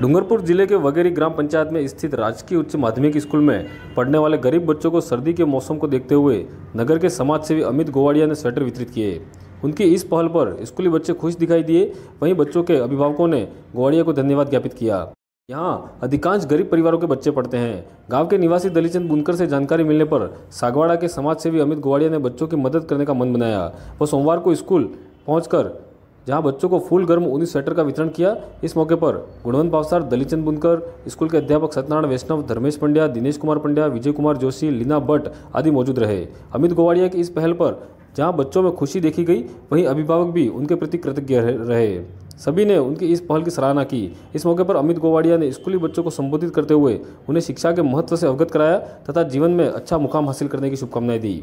डूंगरपुर जिले के वगेरी ग्राम पंचायत में स्थित राजकीय उच्च माध्यमिक स्कूल में पढ़ने वाले गरीब बच्चों को सर्दी के मौसम को देखते हुए नगर के समाजसेवी अमित गोवाड़िया ने स्वेटर वितरित किए उनकी इस पहल पर स्कूली बच्चे खुश दिखाई दिए वहीं बच्चों के अभिभावकों ने गोवाड़िया को धन्यवाद ज्ञापित किया यहाँ अधिकांश गरीब परिवारों के बच्चे पढ़ते हैं गांव के निवासी दलीचंद बुनकर से जानकारी मिलने पर सागवाड़ा के समाजसेवी अमित गोवाड़िया ने बच्चों की मदद करने का मन बनाया वह सोमवार को स्कूल पहुंचकर जहां बच्चों को फूल गर्म ऊनी स्वेटर का वितरण किया इस मौके पर गुणवंत पावसार दलीचंद बुनकर स्कूल के अध्यापक सत्यनारायण वैष्णव धर्मेश पंड्या दिनेश कुमार पंड्या विजय कुमार जोशी लीना भट्ट आदि मौजूद रहे अमित गोवाड़िया की इस पहल पर जहां बच्चों में खुशी देखी गई वहीं अभिभावक भी उनके प्रति कृतज्ञ रहे सभी ने उनकी इस पहल की सराहना की इस मौके पर अमित गोवाड़िया ने स्कूली बच्चों को संबोधित करते हुए उन्हें शिक्षा के महत्व से अवगत कराया तथा जीवन में अच्छा मुकाम हासिल करने की शुभकामनाएं दी